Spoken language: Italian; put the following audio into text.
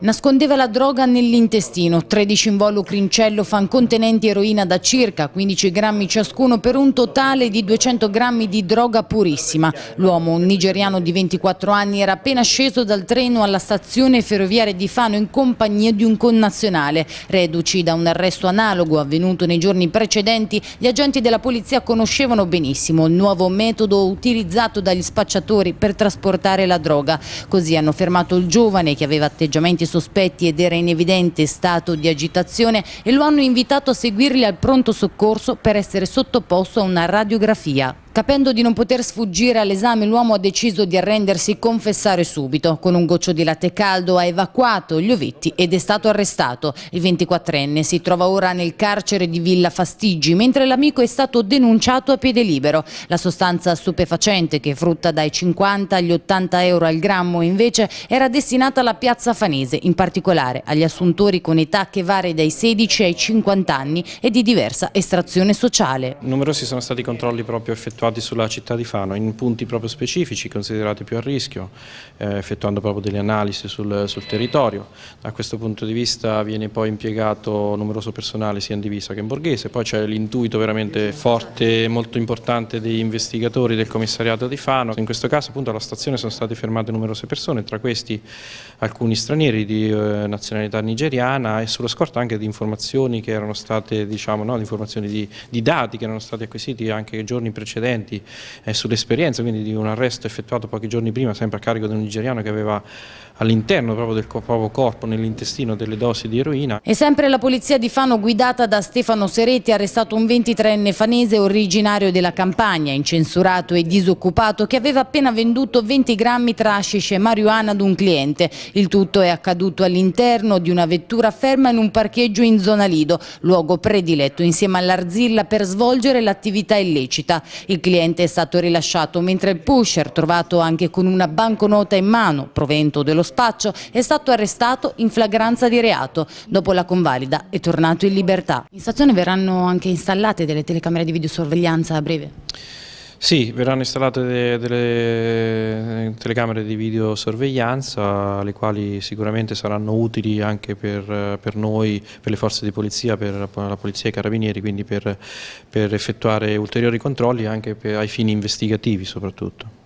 Nascondeva la droga nell'intestino, 13 involucri in cello contenenti eroina da circa 15 grammi ciascuno per un totale di 200 grammi di droga purissima. L'uomo, un nigeriano di 24 anni, era appena sceso dal treno alla stazione ferroviaria di Fano in compagnia di un connazionale. Reduci da un arresto analogo avvenuto nei giorni precedenti, gli agenti della polizia conoscevano benissimo il nuovo metodo utilizzato dagli spacciatori per trasportare la droga. Così hanno fermato il giovane che aveva atteggiamenti elementi sospetti ed era in evidente stato di agitazione e lo hanno invitato a seguirli al pronto soccorso per essere sottoposto a una radiografia. Capendo di non poter sfuggire all'esame, l'uomo ha deciso di arrendersi e confessare subito. Con un goccio di latte caldo ha evacuato gli ovetti ed è stato arrestato. Il 24enne si trova ora nel carcere di Villa Fastiggi, mentre l'amico è stato denunciato a piede libero. La sostanza stupefacente, che frutta dai 50 agli 80 euro al grammo, invece era destinata alla piazza Fanese, in particolare agli assuntori con età che varia dai 16 ai 50 anni e di diversa estrazione sociale. Numerosi sono stati i controlli proprio effettuati effettuati sulla città di Fano in punti proprio specifici considerati più a rischio, eh, effettuando proprio delle analisi sul, sul, territorio. Da questo punto di vista viene poi impiegato numeroso personale sia in divisa che in borghese, poi c'è l'intuito veramente forte e molto importante degli investigatori del commissariato di Fano. In questo caso appunto alla stazione sono state fermate numerose persone, tra questi alcuni stranieri di eh, nazionalità nigeriana e sulla scorta anche di informazioni che erano state, diciamo, no, di, informazioni di, di dati che erano stati acquisiti anche giorni precedenti antecedenti e eh, sull'esperienza quindi di un arresto effettuato pochi giorni prima sempre a carico di un nigeriano che aveva all'interno proprio del proprio corpo, nell'intestino, delle dosi di eroina. E sempre la polizia di Fano guidata da Stefano Seretti ha arrestato un 23enne fanese originario della Campania, incensurato e disoccupato, che aveva appena venduto 20 grammi tra hashish e marijuana ad un cliente. Il tutto è accaduto all'interno di una vettura ferma in un parcheggio in zona Lido, luogo prediletto insieme all'Arzilla per svolgere l'attività illecita. Il cliente è stato rilasciato, mentre il pusher, trovato anche con una banconota in mano, provento dello spaccio, è stato arrestato in flagranza di reato. Dopo la convalida è tornato in libertà. In stazione verranno anche installate delle telecamere di videosorveglianza a breve? Sì, verranno installate delle, delle telecamere di videosorveglianza, le quali sicuramente saranno utili anche per, per noi, per le forze di polizia, per la polizia e i carabinieri, quindi per, per effettuare ulteriori controlli anche per, ai fini investigativi soprattutto.